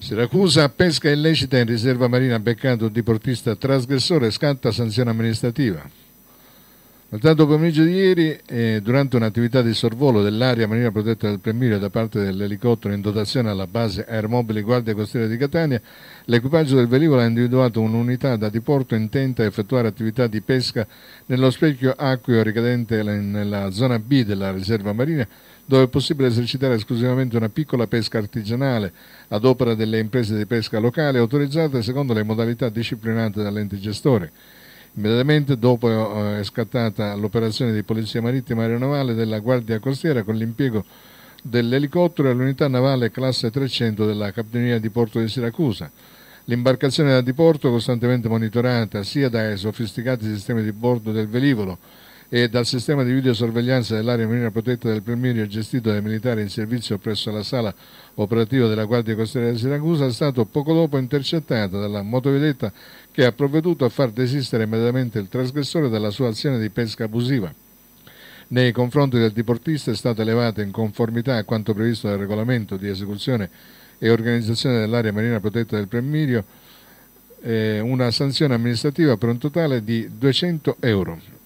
Siracusa, pesca illecita in riserva marina beccando un diportista trasgressore, scatta sanzione amministrativa. Nel tardo pomeriggio di ieri, eh, durante un'attività di sorvolo dell'area marina protetta del Premio da parte dell'elicottero in dotazione alla base aeromobile Guardia Costiera di Catania, l'equipaggio del velivolo ha individuato un'unità da diporto intenta a effettuare attività di pesca nello specchio acqueo ricadente nella zona B della riserva marina, dove è possibile esercitare esclusivamente una piccola pesca artigianale ad opera delle imprese di pesca locale autorizzate secondo le modalità disciplinate dall'ente gestore. Immediatamente dopo eh, è scattata l'operazione di Polizia Marittima Aeronavale della Guardia Costiera con l'impiego dell'elicottero e l'unità navale classe 300 della Capitaneria di Porto di Siracusa. L'imbarcazione da diporto, costantemente monitorata sia dai sofisticati sistemi di bordo del velivolo e dal sistema di videosorveglianza dell'area marina protetta del Premierio gestito dai militari in servizio presso la sala operativa della Guardia Costiera di Siracusa è stato poco dopo intercettato dalla motovedetta che ha provveduto a far desistere immediatamente il trasgressore dalla sua azione di pesca abusiva. Nei confronti del diportista è stata elevata in conformità a quanto previsto dal regolamento di esecuzione e organizzazione dell'area marina protetta del Premierio eh, una sanzione amministrativa per un totale di 200 euro.